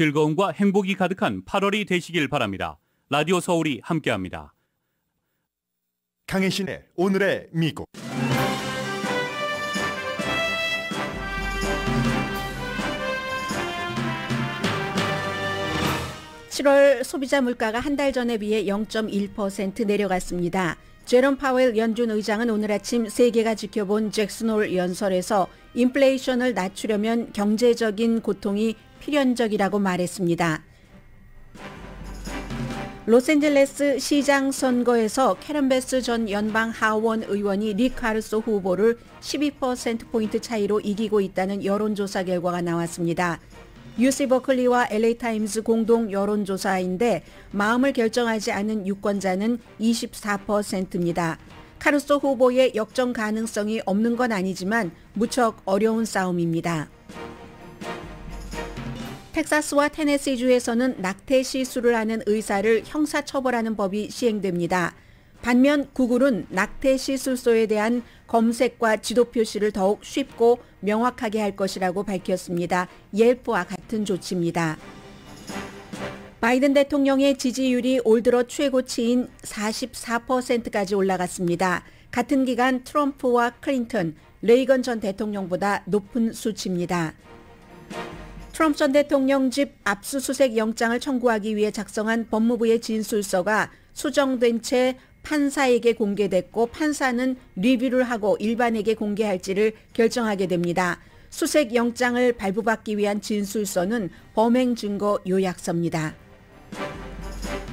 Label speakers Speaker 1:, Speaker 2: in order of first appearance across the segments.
Speaker 1: 즐거움과 행복이 가득한 8월이 되시길 바랍니다. 라디오 서울이 함께합니다. 강혜신의 오늘의 미국 (7월) 소비자 물가가 한 달 전에 비해 0 1 내려갔습니다. 제롬 파웰 연준 의장은 오늘 아침 세계가 지켜본 잭슨홀 연설에서 인플레이션을 낮추려면 경제적인 고통이 필연적이라고 말했습니다. 로스앤젤레스 시장 선거에서 캐런베스 전 연방 하원 의원이 리카르소 후보를 12%포인트 차이로 이기고 있다는 여론조사 결과가 나왔습니다. UC 버클리와 LA타임스 공동 여론조사인데 마음을 결정하지 않은 유권자는 24%입니다. 카르소 후보의 역전 가능성이 없는 건 아니지만 무척 어려운 싸움입니다. 텍사스와 테네시주에서는 낙태 시술을 하는 의사를 형사처벌하는 법이 시행됩니다. 반면 구글은 낙태 시술소에 대한 검색과 지도 표시를 더욱 쉽고 명확하게 할 것이라고 밝혔습니다. 옐프와 같은 조치입니다. 바이든 대통령의 지지율이 올 들어 최고치인 44%까지 올라갔습니다. 같은 기간 트럼프와 클린턴, 레이건 전 대통령보다 높은 수치입니다. 트럼프 전 대통령 집 압수수색 영장을 청구하기 위해 작성한 법무부의 진술서가 수정된 채 판사에게 공개됐고 판사는 리뷰를 하고 일반에게 공개할지를 결정하게 됩니다. 수색 영장을 발부받기 위한 진술서는 범행 증거 요약서입니다.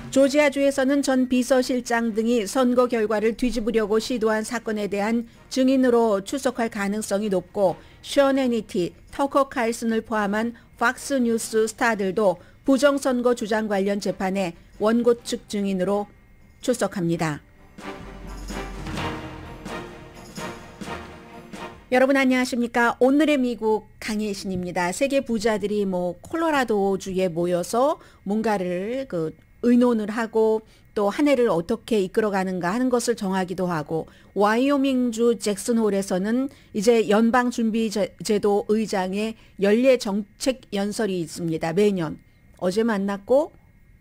Speaker 1: 조지아주에서는 전 비서실장 등이 선거 결과를 뒤집으려고 시도한 사건에 대한 증인으로 출석할 가능성이 높고 셔네니티 터커 칼슨을 포함한 팍스 뉴스 스타들도 부정선거 주장 관련 재판에 원고 측 증인으로 출석합니다. 여러분 안녕하십니까? 오늘의 미국 강혜신입니다. 세계 부자들이 뭐 콜로라도주에 모여서 뭔가를 그 의논을 하고 또 한 해를 어떻게 이끌어가는가 하는 것을 정하기도 하고 와이오밍주 잭슨홀에서는 이제 연방준비제도 의장의 연례 정책 연설이 있습니다. 매년 어제 만났고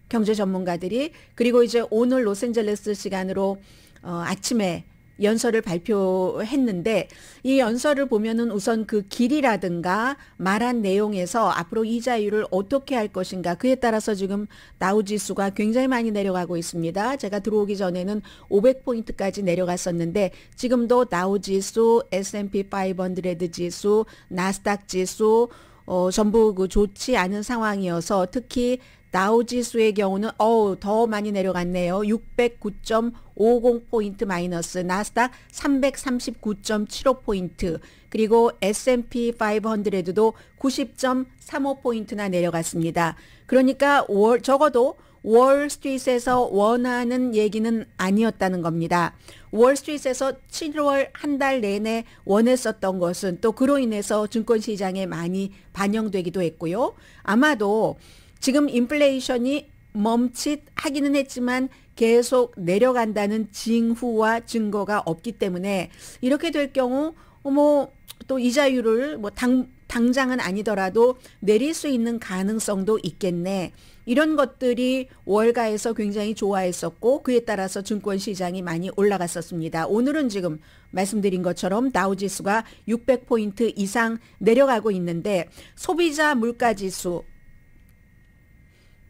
Speaker 1: 경제 전문가들이 그리고 이제 오늘 로스앤젤레스 시간으로 어, 아침에 연설을 발표했는데 이 연설을 보면은 우선 그 길이라든가 말한 내용에서 앞으로 이자율을 어떻게 할 것인가 그에 따라서 지금 나우 지수가 굉장히 많이 내려가고 있습니다. 제가 들어오기 전에는 500포인트까지 내려갔었는데 지금도 나우 지수, S&P 500 지수, 나스닥 지수 어, 전부 그 좋지 않은 상황이어서 특히 나우지수의 경우는 어우 더 많이 내려갔네요. 609.50포인트 마이너스 나스닥 339.75포인트 그리고 S&P 500에도 90.35포인트나 내려갔습니다. 그러니까 월, 적어도 월스트리트에서 원하는 얘기는 아니었다는 겁니다. 월스트리트에서 7월 한 달 내내 원했었던 것은 또 그로 인해서 증권시장에 많이 반영되기도 했고요. 아마도 지금 인플레이션이 멈칫하기는 했지만 계속 내려간다는 징후와 증거가 없기 때문에 이렇게 될 경우 어, 뭐또 이자율을 뭐 당, 당장은 아니더라도 내릴 수 있는 가능성도 있겠네. 이런 것들이 월가에서 굉장히 좋아했었고 그에 따라서 증권 시장이 많이 올라갔었습니다. 오늘은 지금 말씀드린 것처럼 나우지수가 600포인트 이상 내려가고 있는데 소비자 물가지수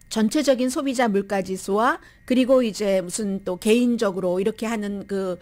Speaker 1: 전체적인 소비자 물가 지수와 그리고 이제 무슨 또 개인적으로 이렇게 하는 그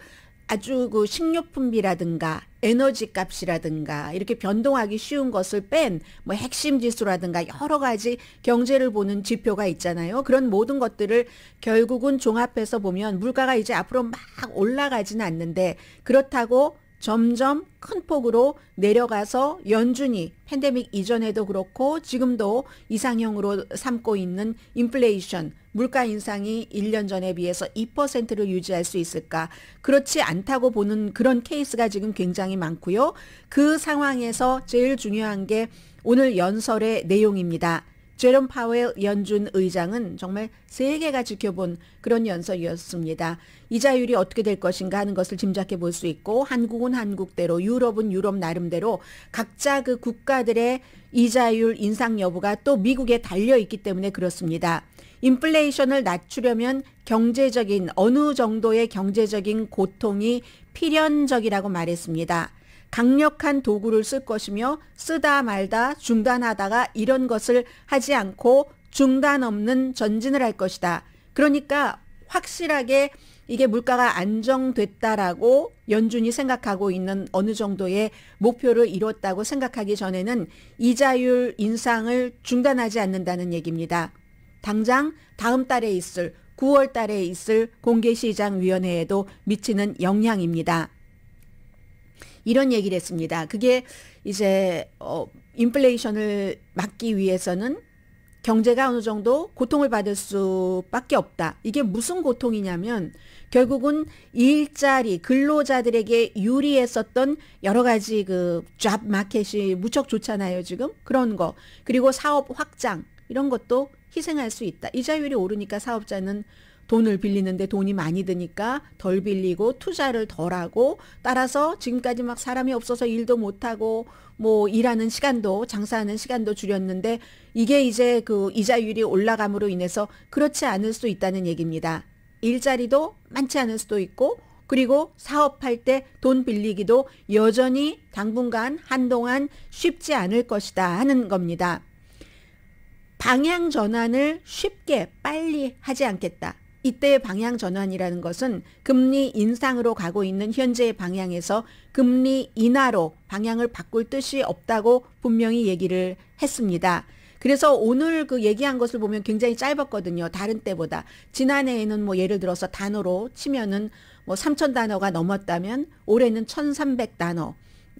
Speaker 1: 아주 그 식료품비라든가 에너지 값이라든가 이렇게 변동하기 쉬운 것을 뺀 뭐 핵심 지수라든가 여러 가지 경제를 보는 지표가 있잖아요. 그런 모든 것들을 결국은 종합해서 보면 물가가 이제 앞으로 막 올라가지는 않는데 그렇다고 점점 큰 폭으로 내려가서 연준이 팬데믹 이전에도 그렇고 지금도 이상형으로 삼고 있는 인플레이션, 물가 인상이 1년 전에 비해서 2%를 유지할 수 있을까? 그렇지 않다고 보는 그런 케이스가 지금 굉장히 많고요. 그 상황에서 제일 중요한 게 오늘 연설의 내용입니다. 제롬 파웰 연준 의장은 정말 세계가 지켜본 그런 연설이었습니다. 이자율이 어떻게 될 것인가 하는 것을 짐작해 볼 수 있고 한국은 한국대로 유럽은 유럽 나름대로 각자 그 국가들의 이자율 인상 여부가 또 미국에 달려 있기 때문에 그렇습니다. 인플레이션을 낮추려면 경제적인 어느 정도의 경제적인 고통이 필연적이라고 말했습니다. 강력한 도구를 쓸 것이며 쓰다 말다 중단하다가 이런 것을 하지 않고 중단 없는 전진을 할 것이다. 그러니까 확실하게 이게 물가가 안정됐다라고 연준이 생각하고 있는 어느 정도의 목표를 이뤘다고 생각하기 전에는 이자율 인상을 중단하지 않는다는 얘기입니다. 당장 다음 달에 있을 9월 달에 있을 공개시장위원회에도 미치는 영향입니다. 이런 얘기를 했습니다. 그게 이제 어 인플레이션을 막기 위해서는 경제가 어느 정도 고통을 받을 수밖에 없다. 이게 무슨 고통이냐면 결국은 일자리 근로자들에게 유리했었던 여러 가지 그잡 마켓이 무척 좋잖아요, 지금. 그런 거. 그리고 사업 확장 이런 것도 희생할 수 있다. 이자율이 오르니까 사업자는 돈을 빌리는데 돈이 많이 드니까 덜 빌리고 투자를 덜 하고 따라서 지금까지 막 사람이 없어서 일도 못 하고 뭐 일하는 시간도 장사하는 시간도 줄였는데 이게 이제 그 이자율이 올라감으로 인해서 그렇지 않을 수 있다는 얘기입니다. 일자리도 많지 않을 수도 있고 그리고 사업할 때 돈 빌리기도 여전히 당분간 한동안 쉽지 않을 것이다 하는 겁니다. 방향 전환을 쉽게 빨리 하지 않겠다. 이때의 방향 전환이라는 것은 금리 인상으로 가고 있는 현재의 방향에서 금리 인하로 방향을 바꿀 뜻이 없다고 분명히 얘기를 했습니다. 그래서 오늘 그 얘기한 것을 보면 굉장히 짧았거든요. 다른 때보다. 지난해에는 뭐 예를 들어서 단어로 치면은 뭐 3,000 단어가 넘었다면 올해는 1,300 단어.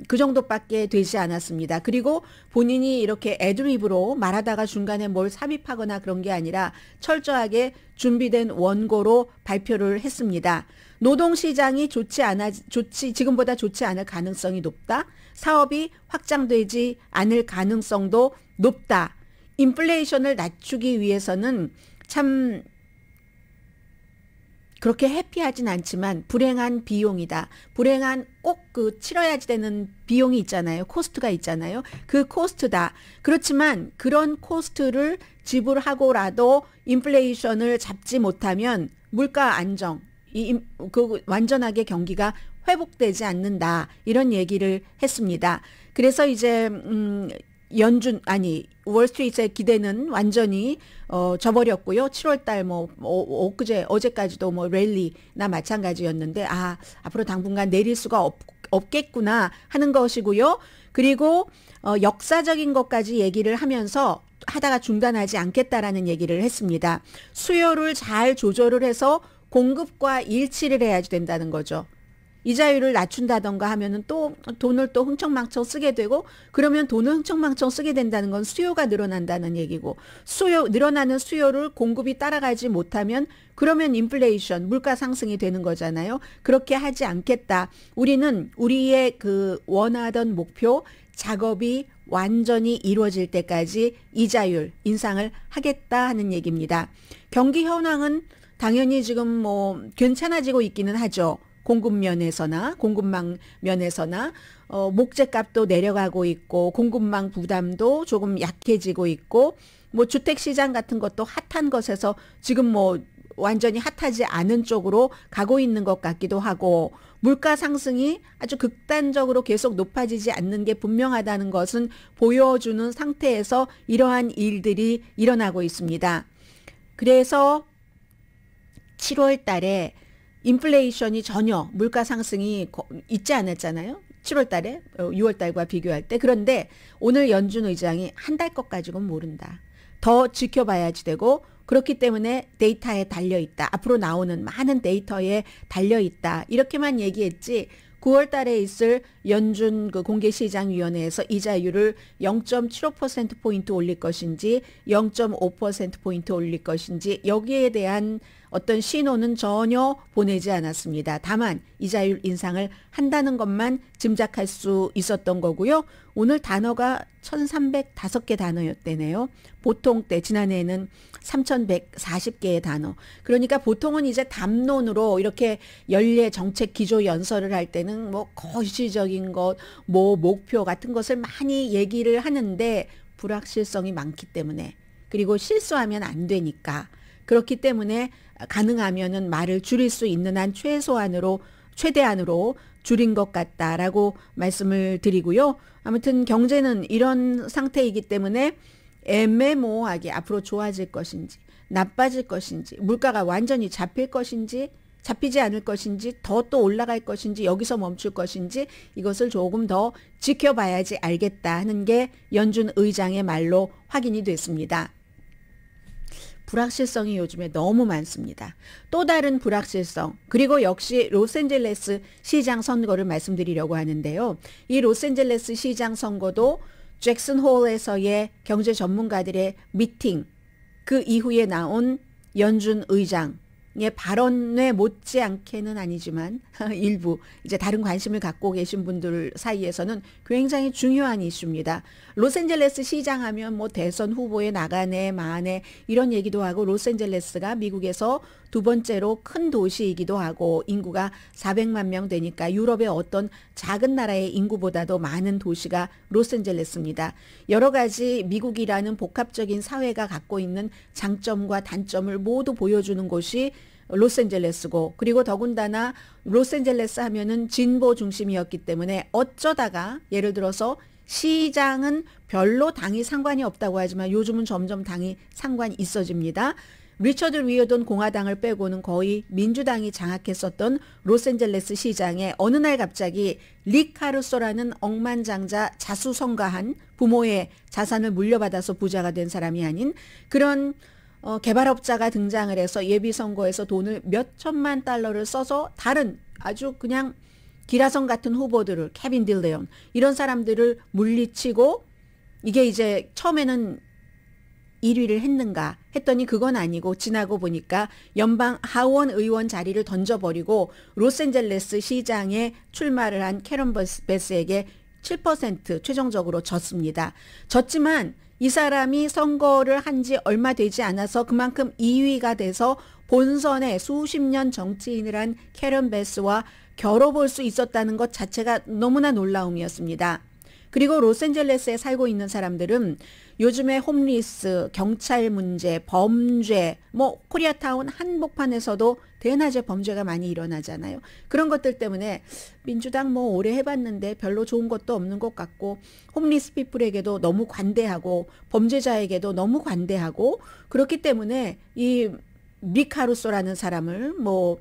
Speaker 1: 그 정도밖에 되지 않았습니다. 그리고 본인이 이렇게 애드립으로 말하다가 중간에 뭘 삽입하거나 그런 게 아니라 철저하게 준비된 원고로 발표를 했습니다. 노동 시장이 좋지 않아 좋지 지금보다 좋지 않을 가능성이 높다. 사업이 확장되지 않을 가능성도 높다. 인플레이션을 낮추기 위해서는 참 그렇게 해피하진 않지만 불행한 비용이다. 불행한 꼭 그 치러야지 되는 비용이 있잖아요. 코스트가 있잖아요. 그 코스트다. 그렇지만 그런 코스트를 지불하고라도 인플레이션을 잡지 못하면 물가 안정, 이, 그 완전하게 경기가 회복되지 않는다. 이런 얘기를 했습니다. 그래서 이제 음 연준 아니 월스트리트의 기대는 완전히 어 저버렸고요. 7월 달뭐 어, 엊그제 어제까지도 뭐 랠리나 마찬가지였는데 아, 앞으로 당분간 내릴 수가 없, 없겠구나 하는 것이고요. 그리고 어 역사적인 것까지 얘기를 하면서 하다가 중단하지 않겠다라는 얘기를 했습니다. 수요를 잘 조절을 해서 공급과 일치를 해야지 된다는 거죠. 이자율을 낮춘다던가 하면은 또 돈을 또 흥청망청 쓰게 되고 그러면 돈을 흥청망청 쓰게 된다는 건 수요가 늘어난다는 얘기고 수요 늘어나는 수요를 공급이 따라가지 못하면 그러면 인플레이션 물가 상승이 되는 거잖아요. 그렇게 하지 않겠다. 우리는 우리의 그 원하던 목표 작업이 완전히 이루어질 때까지 이자율 인상을 하겠다 하는 얘기입니다. 경기 현황은 당연히 지금 뭐 괜찮아지고 있기는 하죠. 공급 면에서나 공급망 면에서나 어, 목재값도 내려가고 있고 공급망 부담도 조금 약해지고 있고 뭐 주택 시장 같은 것도 핫한 것에서 지금 뭐 완전히 핫하지 않은 쪽으로 가고 있는 것 같기도 하고 물가 상승이 아주 극단적으로 계속 높아지지 않는 게 분명하다는 것은 보여주는 상태에서 이러한 일들이 일어나고 있습니다. 그래서 7월 달에 인플레이션이 전혀 물가 상승이 있지 않았잖아요. 7월 달에 6월 어, 달과 비교할 때 그런데 오늘 연준 의장이 한 달것까지는 모른다. 더 지켜봐야지 되고 그렇기 때문에 데이터에 달려 있다. 앞으로 나오는 많은 데이터에 달려 있다. 이렇게만 얘기했지 9월 달에 있을 연준 그 공개시장위원회에서 이자율을 0.75%포인트 올릴 것인지 0.5%포인트 올릴 것인지 여기에 대한 어떤 신호는 전혀 보내지 않았습니다. 다만 이자율 인상을 한다는 것만 짐작할 수 있었던 거고요. 오늘 단어가 1305개 단어였대네요. 보통 때 지난해에는 3140개의 단어. 그러니까 보통은 이제 담론으로 이렇게 연례 정책 기조 연설을 할 때는 뭐 거시적인 것, 뭐 목표 같은 것을 많이 얘기를 하는데 불확실성이 많기 때문에 그리고 실수하면 안 되니까 그렇기 때문에 가능하면은 말을 줄일 수 있는 한 최소한으로 최대한으로 줄인 것 같다라고 말씀을 드리고요. 아무튼 경제는 이런 상태이기 때문에 애매모호하게 앞으로 좋아질 것인지 나빠질 것인지 물가가 완전히 잡힐 것인지 잡히지 않을 것인지 더 또 올라갈 것인지 여기서 멈출 것인지 이것을 조금 더 지켜봐야지 알겠다 하는 게 연준 의장의 말로 확인이 됐습니다. 불확실성이 요즘에 너무 많습니다. 또 다른 불확실성 그리고 역시 로스앤젤레스 시장 선거를 말씀드리려고 하는데요. 이 로스앤젤레스 시장 선거도 잭슨 홀에서의 경제 전문가들의 미팅 그 이후에 나온 연준 의장 예, 발언에 못지않게는 아니지만 일부 이제 다른 관심을 갖고 계신 분들 사이에서는 굉장히 중요한 이슈입니다. 로스앤젤레스 시장하면 뭐 대선 후보에 나가네 마네 이런 얘기도 하고 로스앤젤레스가 미국에서 두 번째로 큰 도시이기도 하고 인구가 400만 명 되니까 유럽의 어떤 작은 나라의 인구보다도 많은 도시가 로스앤젤레스입니다. 여러 가지 미국이라는 복합적인 사회가 갖고 있는 장점과 단점을 모두 보여주는 곳이 로스앤젤레스고 그리고 더군다나 로스앤젤레스 하면은 진보 중심이었기 때문에 어쩌다가 예를 들어서 시장은 별로 당이 상관이 없다고 하지만 요즘은 점점 당이 상관이 있어집니다. 리처드 위어던 공화당을 빼고는 거의 민주당이 장악했었던 로스앤젤레스 시장에 어느 날 갑자기 리 카루소라는 억만장자 자수성가한 부모의 자산을 물려받아서 부자가 된 사람이 아닌 그런 어, 개발업자가 등장을 해서 예비선거에서 돈을 몇 천만 달러를 써서 다른 아주 그냥 기라성 같은 후보들을 케빈 딜레온 이런 사람들을 물리치고 이게 이제 처음에는 1위를 했는가 했더니 그건 아니고 지나고 보니까 연방 하원 의원 자리를 던져버리고 로스앤젤레스 시장에 출마를 한 캐런 베스에게 7% 최종적으로 졌습니다. 졌지만 이 사람이 선거를 한 지 얼마 되지 않아서 그만큼 2위가 돼서 본선에 수십 년 정치인을 한 캐런 베스와 겨뤄볼 수 있었다는 것 자체가 너무나 놀라움이었습니다. 그리고 로스앤젤레스에 살고 있는 사람들은 요즘에 홈리스, 경찰 문제, 범죄, 뭐 코리아타운 한복판에서도 대낮에 범죄가 많이 일어나잖아요. 그런 것들 때문에 민주당 뭐 오래 해봤는데 별로 좋은 것도 없는 것 같고 홈리스 피플에게도 너무 관대하고 범죄자에게도 너무 관대하고 그렇기 때문에 이미카루소라는 사람을 뭐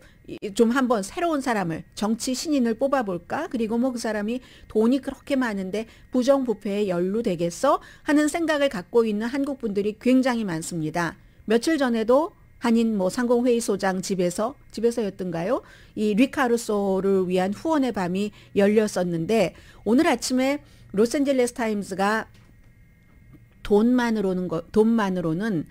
Speaker 1: 좀 한번 새로운 사람을 정치 신인을 뽑아볼까 그리고 뭐 그 사람이 돈이 그렇게 많은데 부정부패에 연루되겠어 하는 생각을 갖고 있는 한국 분들이 굉장히 많습니다. 며칠 전에도 한인 뭐 상공회의 소장 집에서 집에서였던가요? 이 리카르소를 위한 후원의 밤이 열렸었는데 오늘 아침에 로스앤젤레스 타임즈가 돈만으로는 거, 돈만으로는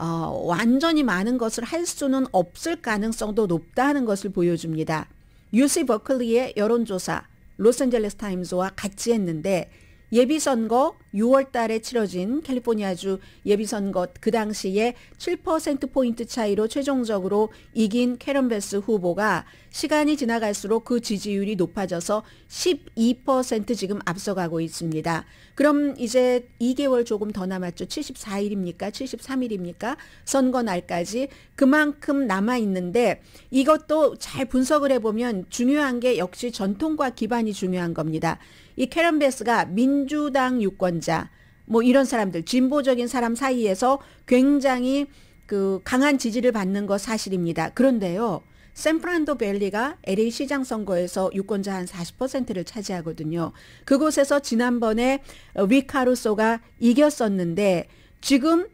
Speaker 1: 어, 완전히 많은 것을 할 수는 없을 가능성도 높다는 것을 보여줍니다. UC 버클리의 여론조사 로스앤젤레스 타임즈와 같이 했는데 예비선거 6월 달에 치러진 캘리포니아주 예비선거 그 당시에 7%포인트 차이로 최종적으로 이긴 캐런베스 후보가 시간이 지나갈수록 그 지지율이 높아져서 12% 지금 앞서가고 있습니다. 그럼 이제 2개월 조금 더 남았죠. 74일입니까? 73일입니까? 선거 날까지 그만큼 남아 있는데 이것도 잘 분석을 해보면 중요한 게 역시 전통과 기반이 중요한 겁니다. 이 캐런 베스가 민주당 유권자 뭐 이런 사람들 진보적인 사람 사이에서 굉장히 그 강한 지지를 받는 것 사실입니다. 그런데요. 샌프란도 벨리가 LA 시장 선거에서 유권자 한 40%를 차지하거든요. 그곳에서 지난번에 어, 위카루소가 이겼었는데 지금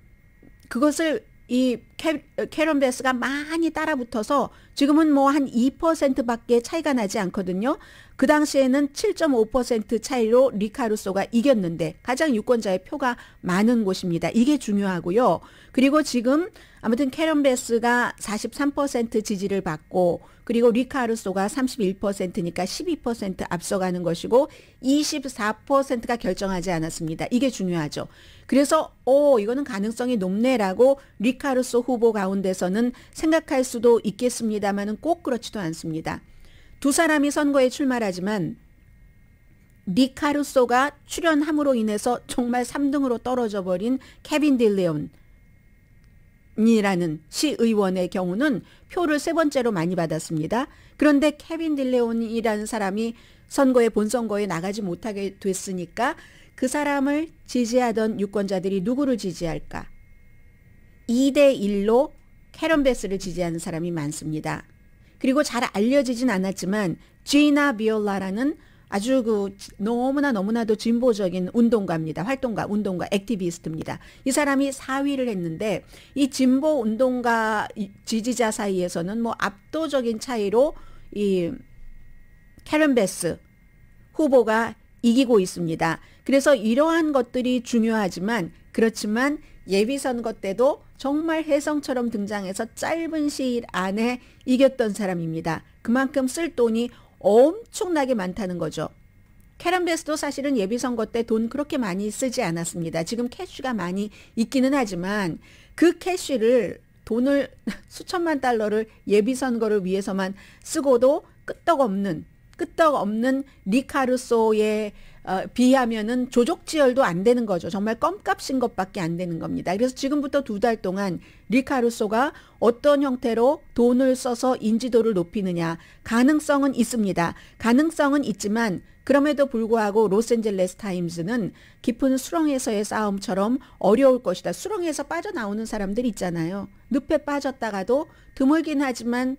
Speaker 1: 그것을 이 어, 캐런 베스가 많이 따라붙어서 지금은 뭐 한 2%밖에 차이가 나지 않거든요. 그 당시에는 7.5% 차이로 리카루소가 이겼는데 가장 유권자의 표가 많은 곳입니다. 이게 중요하고요. 그리고 지금 아무튼 캐런 베스가 43% 지지를 받고 그리고 리카루소가 31%니까 12% 앞서가는 것이고 24%가 결정하지 않았습니다. 이게 중요하죠. 그래서 오 이거는 가능성이 높네라고 리카루소 후보 가운데서는 생각할 수도 있겠습니다만은 꼭 그렇지도 않습니다. 두 사람이 선거에 출마하지만 리카르소가 출연함으로 인해서 정말 3등으로 떨어져 버린 케빈 딜레온 이라는 시의원의 경우는 표를 세 번째로 많이 받았습니다. 그런데 케빈 딜레온이라는 사람이 선거에 본선거에 나가지 못하게 됐으니까 그 사람을 지지하던 유권자들이 누구를 지지할까? 2대 1로 캐런 베스를 지지하는 사람이 많습니다. 그리고 잘 알려지진 않았지만 지나 비올라라는 아주 그 너무나 너무나도 진보적인 운동가입니다. 활동가, 운동가, 액티비스트입니다. 이 사람이 4위를 했는데 이 진보 운동가 지지자 사이에서는 뭐 압도적인 차이로 이 캐런 베스 후보가 이기고 있습니다. 그래서 이러한 것들이 중요하지만 그렇지만 예비선거 때도 정말 혜성처럼 등장해서 짧은 시일 안에 이겼던 사람입니다. 그만큼 쓸 돈이 엄청나게 많다는 거죠. 캐런베스도 사실은 예비선거 때 돈 그렇게 많이 쓰지 않았습니다. 지금 캐쉬가 많이 있기는 하지만 그 캐쉬를 돈을 수천만 달러를 예비선거를 위해서만 쓰고도 끄떡없는 끄떡없는 리카르소의 어, 비하면은 조족지열도 안 되는 거죠. 정말 껌값인 것밖에 안 되는 겁니다. 그래서 지금부터 두 달 동안 리카루소가 어떤 형태로 돈을 써서 인지도를 높이느냐 가능성은 있습니다. 가능성은 있지만 그럼에도 불구하고 로스앤젤레스 타임즈는 깊은 수렁에서의 싸움처럼 어려울 것이다. 수렁에서 빠져나오는 사람들 있잖아요. 늪에 빠졌다가도 드물긴 하지만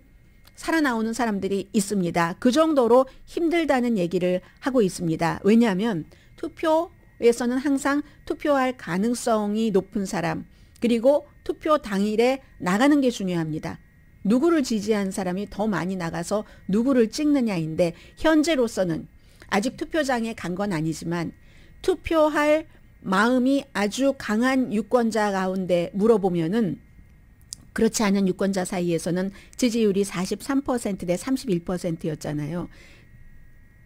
Speaker 1: 살아나오는 사람들이 있습니다. 그 정도로 힘들다는 얘기를 하고 있습니다. 왜냐하면 투표에서는 항상 투표할 가능성이 높은 사람, 그리고 투표 당일에 나가는 게 중요합니다. 누구를 지지한 사람이 더 많이 나가서 누구를 찍느냐인데 현재로서는 아직 투표장에 간 건 아니지만 투표할 마음이 아주 강한 유권자 가운데 물어보면은 그렇지 않은 유권자 사이에서는 지지율이 43%대 31%였잖아요.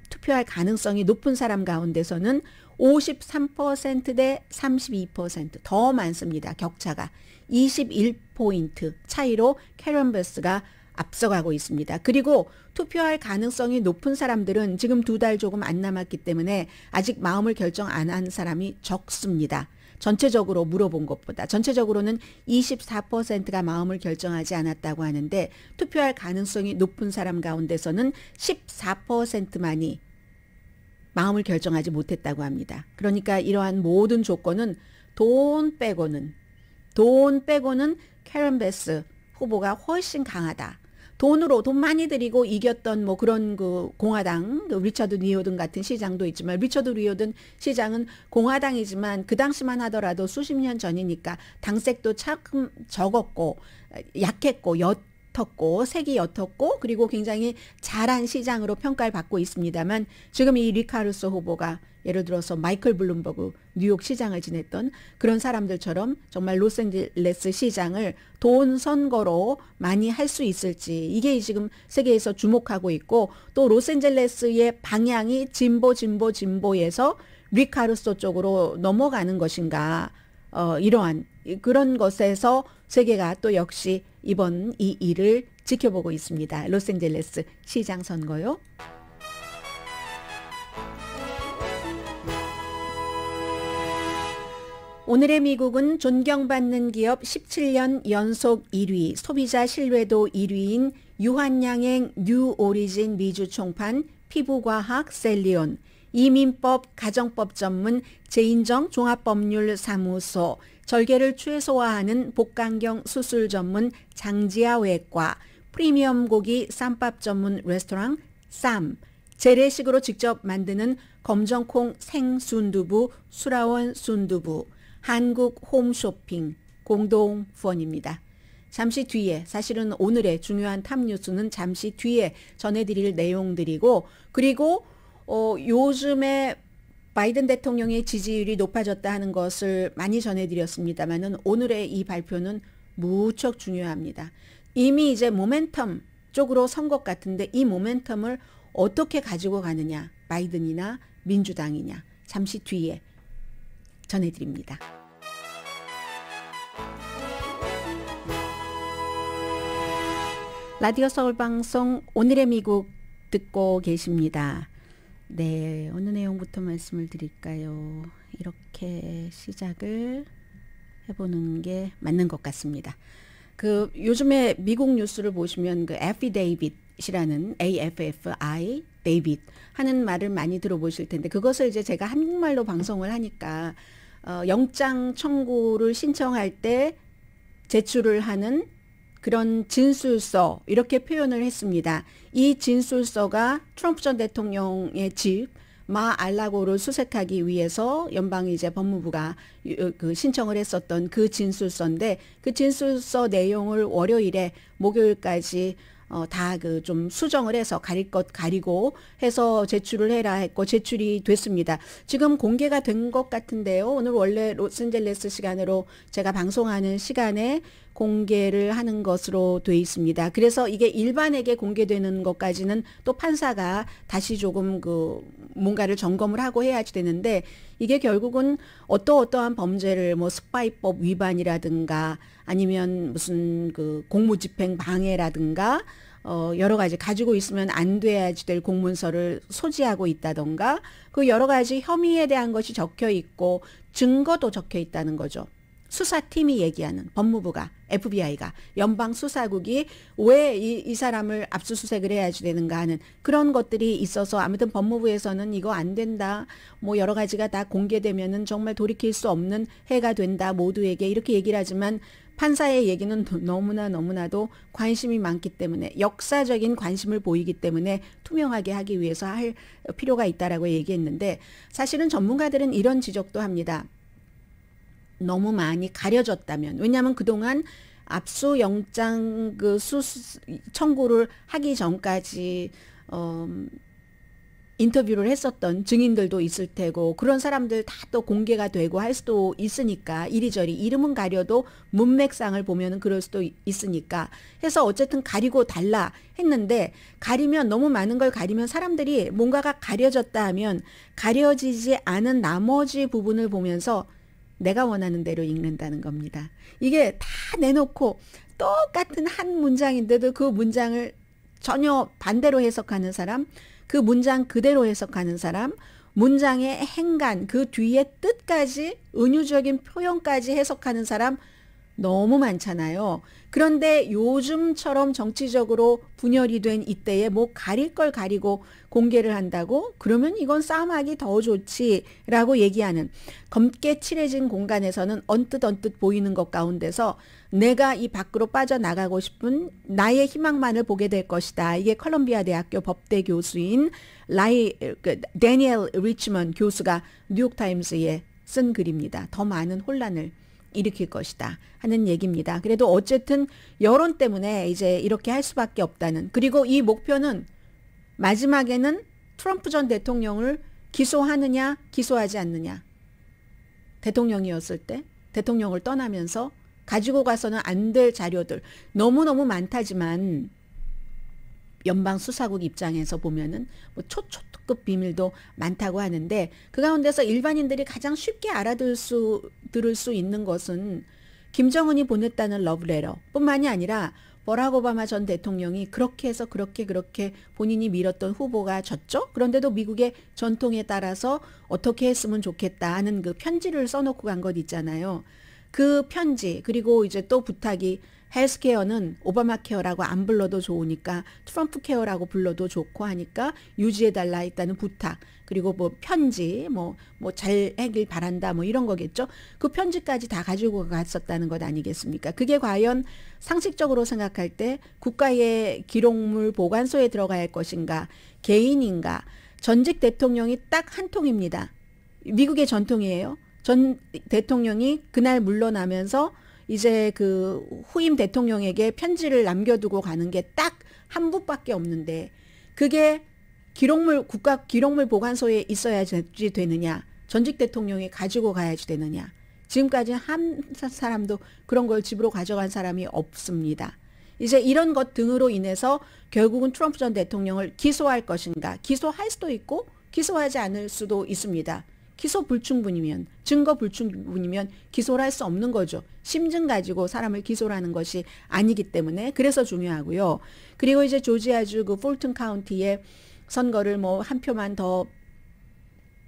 Speaker 1: 투표할 가능성이 높은 사람 가운데서는 53%대 32%더 많습니다. 격차가 21포인트 차이로 캐런 베스가 앞서가고 있습니다. 그리고 투표할 가능성이 높은 사람들은 지금 두 달 조금 안 남았기 때문에 아직 마음을 결정 안 한 사람이 적습니다. 전체적으로 물어본 것보다 전체적으로는 24%가 마음을 결정하지 않았다고 하는데 투표할 가능성이 높은 사람 가운데서는 14%만이 마음을 결정하지 못했다고 합니다. 그러니까 이러한 모든 조건은 돈 빼고는 돈 빼고는 캐런 베스 후보가 훨씬 강하다. 돈으로 돈 많이 들이고 이겼던 뭐 그런 그 공화당 그 리처드 리오든 같은 시장도 있지만 리처드 리오든 시장은 공화당이지만 그 당시만 하더라도 수십 년 전이니까 당색도 참 적었고 약했고 여 옅었고 색이 옅었고 그리고 굉장히 잘한 시장으로 평가를 받고 있습니다만 지금 이 리카르소 후보가 예를 들어서 마이클 블룸버그 뉴욕 시장을 지냈던 그런 사람들처럼 정말 로스앤젤레스 시장을 돈 선거로 많이 할 수 있을지 이게 지금 세계에서 주목하고 있고 또 로스앤젤레스의 방향이 진보 진보 진보에서 리카르소 쪽으로 넘어가는 것인가 어, 이러한 그런 것에서 세계가 또 역시 이번 이 일을 지켜보고 있습니다. 로스앤젤레스 시장 선거요. 오늘의 미국은 존경받는 기업 17년 연속 1위, 소비자 신뢰도 1위인 유한양행 뉴오리진 미주 총판 피부과학 셀리온, 이민법 가정법 전문 제인정 종합법률 사무소, 절개를 최소화하는 복강경 수술 전문 장지아 외과, 프리미엄 고기 쌈밥 전문 레스토랑 쌈, 재래식으로 직접 만드는 검정콩 생순두부, 수라원 순두부, 한국 홈쇼핑 공동 후원입니다. 잠시 뒤에 사실은 오늘의 중요한 탑뉴스는 잠시 뒤에 전해드릴 내용들이고 그리고 어, 요즘에 바이든 대통령의 지지율이 높아졌다 하는 것을 많이 전해드렸습니다만은 오늘의 이 발표는 무척 중요합니다. 이미 이제 모멘텀 쪽으로 선 것 같은데 이 모멘텀을 어떻게 가지고 가느냐 바이든이나 민주당이냐 잠시 뒤에 전해드립니다. 라디오 서울 방송 오늘의 미국 듣고 계십니다. 네, 어느 내용부터 말씀을 드릴까요? 이렇게 시작을 해보는 게 맞는 것 같습니다. 그 요즘에 미국 뉴스를 보시면 그 e a f f i d 이라는 AFFI 데이빗 하는 말을 많이 들어보실 텐데 그것을 이제 제가 한국말로 방송을 하니까 어, 영장 청구를 신청할 때 제출을 하는 그런 진술서 이렇게 표현을 했습니다. 이 진술서가 트럼프 전 대통령의 집 마 알라고를 수색하기 위해서 연방 이제 법무부가 어, 그 신청을 했었던 그 진술서인데 그 진술서 내용을 월요일에 목요일까지 어, 다그좀 수정을 해서 가릴 것 가리고 해서 제출을 해라 했고 제출이 됐습니다. 지금 공개가 된 것 같은데요. 오늘 원래 로스앤젤레스 시간으로 제가 방송하는 시간에 공개를 하는 것으로 돼 있습니다. 그래서 이게 일반에게 공개되는 것까지는 또 판사가 다시 조금 그 뭔가를 점검을 하고 해야지 되는데 이게 결국은 어떠어떠한 범죄를 뭐 스파이법 위반이라든가 아니면 무슨 그 공무집행 방해라든가 어, 여러 가지 가지고 있으면 안 돼야지 될 공문서를 소지하고 있다던가 그 여러 가지 혐의에 대한 것이 적혀 있고 증거도 적혀 있다는 거죠. 수사팀이 얘기하는 법무부가 FBI가 연방 수사국이 왜이 이 사람을 압수수색을 해야지 되는가 하는 그런 것들이 있어서 아무튼 법무부에서는 이거 안 된다. 뭐 여러 가지가 다 공개되면은 정말 돌이킬 수 없는 해가 된다. 모두에게 이렇게 얘기를 하지만 판사의 얘기는 너무나 너무나도 관심이 많기 때문에 역사적인 관심을 보이기 때문에 투명하게 하기 위해서 할 필요가 있다라고 얘기했는데 사실은 전문가들은 이런 지적도 합니다. 너무 많이 가려졌다면 왜냐하면 그동안 압수 영장 그수 청구를 하기 전까지 어 인터뷰를 했었던 증인들도 있을 테고 그런 사람들 다 또 공개가 되고 할 수도 있으니까 이리저리 이름은 가려도 문맥상을 보면은 그럴 수도 있으니까 해서 어쨌든 가리고 달라 했는데 가리면 너무 많은 걸 가리면 사람들이 뭔가가 가려졌다 하면 가려지지 않은 나머지 부분을 보면서 내가 원하는 대로 읽는다는 겁니다. 이게 다 내놓고 똑같은 한 문장인데도 그 문장을 전혀 반대로 해석하는 사람, 그 문장 그대로 해석하는 사람, 문장의 행간, 그 뒤의 뜻까지 은유적인 표현까지 해석하는 사람 너무 많잖아요. 그런데 요즘처럼 정치적으로 분열이 된 이때에 뭐 가릴 걸 가리고 공개를 한다고? 그러면 이건 싸움하기 더 좋지라고 얘기하는 검게 칠해진 공간에서는 언뜻 언뜻 보이는 것 가운데서 내가 이 밖으로 빠져나가고 싶은 나의 희망만을 보게 될 것이다. 이게 컬럼비아 대학교 법대 교수인 라이, 그, 데니엘 리치먼 교수가 뉴욕타임스에 쓴 글입니다. 더 많은 혼란을 일으킬 것이다 하는 얘기입니다. 그래도 어쨌든 여론 때문에 이제 이렇게 할 수밖에 없다는 그리고 이 목표는 마지막에는 트럼프 전 대통령을 기소하느냐 기소하지 않느냐 대통령이었을 때 대통령을 떠나면서 가지고 가서는 안 될 자료들 너무너무 많다지만 연방 수사국 입장에서 보면은 뭐 초초급 비밀도 많다고 하는데 그 가운데서 일반인들이 가장 쉽게 알아들 수 들을 수 있는 것은 김정은이 보냈다는 러브레러뿐만이 아니라 버락 오바마 전 대통령이 그렇게 해서 그렇게 그렇게 본인이 밀었던 후보가 졌죠. 그런데도 미국의 전통에 따라서 어떻게 했으면 좋겠다 하는 그 편지를 써놓고 간 것 있잖아요. 그 편지 그리고 이제 또 부탁이 헬스케어는 오바마 케어라고 안 불러도 좋으니까 트럼프 케어라고 불러도 좋고 하니까 유지해달라 했다는 부탁 그리고 뭐 편지 뭐뭐잘 하길 바란다 뭐 이런 거겠죠 그 편지까지 다 가지고 갔었다는 것 아니겠습니까 그게 과연 상식적으로 생각할 때 국가의 기록물 보관소에 들어갈 것인가 개인인가 전직 대통령이 딱 한 통입니다 미국의 전통이에요 전 대통령이 그날 물러나면서 이제 그 후임 대통령에게 편지를 남겨두고 가는 게 딱 한 부밖에 없는데 그게 기록물 국가 기록물 보관소에 있어야지 되느냐 전직 대통령이 가지고 가야지 되느냐 지금까지 한 사람도 그런 걸 집으로 가져간 사람이 없습니다. 이제 이런 것 등으로 인해서 결국은 트럼프 전 대통령을 기소할 것인가 기소할 수도 있고 기소하지 않을 수도 있습니다. 기소 불충분이면 증거 불충분이면 기소를 할 수 없는 거죠. 심증 가지고 사람을 기소하는 것이 아니기 때문에 그래서 중요하고요. 그리고 이제 조지아주 그 폴튼 카운티의 선거를 뭐 한 표만 더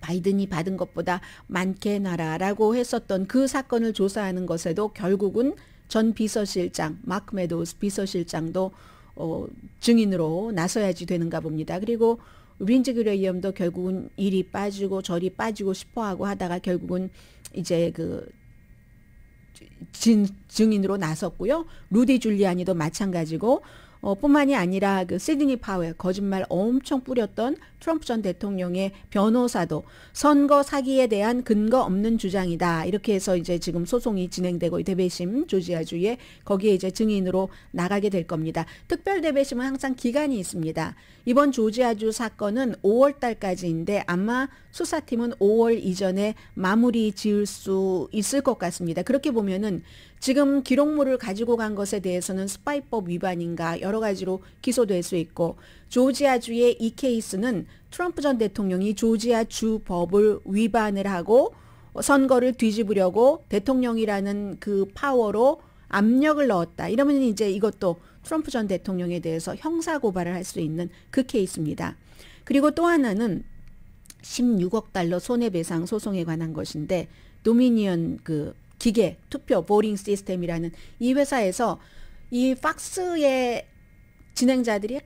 Speaker 1: 바이든이 받은 것보다 많게 나라라고 했었던 그 사건을 조사하는 것에도 결국은 전 비서실장 마크 메도스 비서실장도 어, 증인으로 나서야지 되는가 봅니다. 그리고 윈즈그레 이엄도 결국은 일이 빠지고 절이 빠지고 싶어하고 하다가 결국은 이제 그 진, 증인으로 나섰고요. 루디 줄리안이도 마찬가지고 어, 뿐만이 아니라 그 시드니 파웰 거짓말 엄청 뿌렸던 트럼프 전 대통령의 변호사도 선거 사기에 대한 근거 없는 주장이다 이렇게 해서 이제 지금 소송이 진행되고 대배심 조지아주에 거기에 이제 증인으로 나가게 될 겁니다. 특별 대배심은 항상 기간이 있습니다. 이번 조지아주 사건은 5월 달까지인데 아마 수사팀은 5월 이전에 마무리 지을 수 있을 것 같습니다. 그렇게 보면은 지금 기록물을 가지고 간 것에 대해서는 스파이법 위반인가 여러 가지로 기소될 수 있고 조지아주의 이 케이스는 트럼프 전 대통령이 조지아주 법을 위반을 하고 선거를 뒤집으려고 대통령이라는 그 파워로 압력을 넣었다. 이러면 이제 이것도 트럼프 전 대통령에 대해서 형사 고발을 할 수 있는 그 케이스입니다. 그리고 또 하나는 16억 달러 손해배상 소송에 관한 것인데 노미니언 그 기계 투표 보링 시스템이라는 이 회사에서 이 팍스의 진행자들이